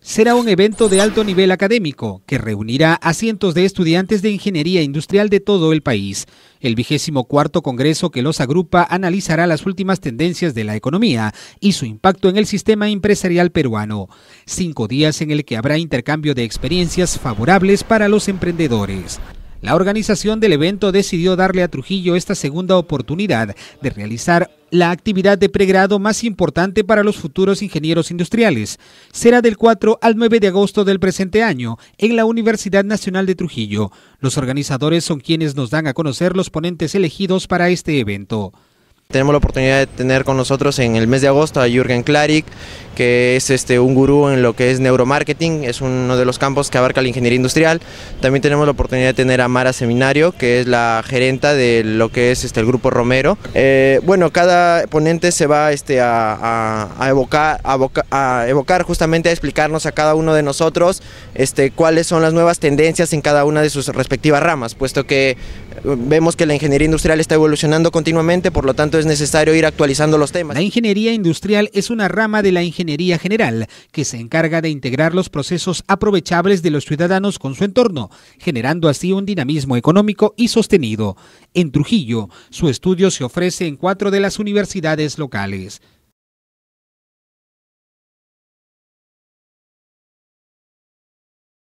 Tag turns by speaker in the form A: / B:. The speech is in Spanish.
A: será un evento de alto nivel académico que reunirá a cientos de estudiantes de ingeniería industrial de todo el país. El vigésimo cuarto congreso que los agrupa analizará las últimas tendencias de la economía y su impacto en el sistema empresarial peruano. Cinco días en el que habrá intercambio de experiencias favorables para los emprendedores. La organización del evento decidió darle a Trujillo esta segunda oportunidad de realizar la actividad de pregrado más importante para los futuros ingenieros industriales. Será del 4 al 9 de agosto del presente año en la Universidad Nacional de Trujillo. Los organizadores son quienes nos dan a conocer los ponentes elegidos para este evento.
B: Tenemos la oportunidad de tener con nosotros en el mes de agosto a Jürgen Klarik, que es este, un gurú en lo que es neuromarketing, es uno de los campos que abarca la ingeniería industrial. También tenemos la oportunidad de tener a Mara Seminario, que es la gerenta de lo que es este, el grupo Romero. Eh, bueno, cada ponente se va este, a, evocar, evocar justamente a explicarnos a cada uno de nosotros este, cuáles son las nuevas tendencias en cada una de sus respectivas ramas, puesto que eh, vemos que la ingeniería industrial está evolucionando continuamente, por lo tanto es necesario ir actualizando los temas. La ingeniería industrial es una rama de la ingeniería General, que se encarga de
A: integrar los procesos aprovechables de los ciudadanos con su entorno, generando así un dinamismo económico y sostenido. En Trujillo, su estudio se ofrece en cuatro de las universidades locales.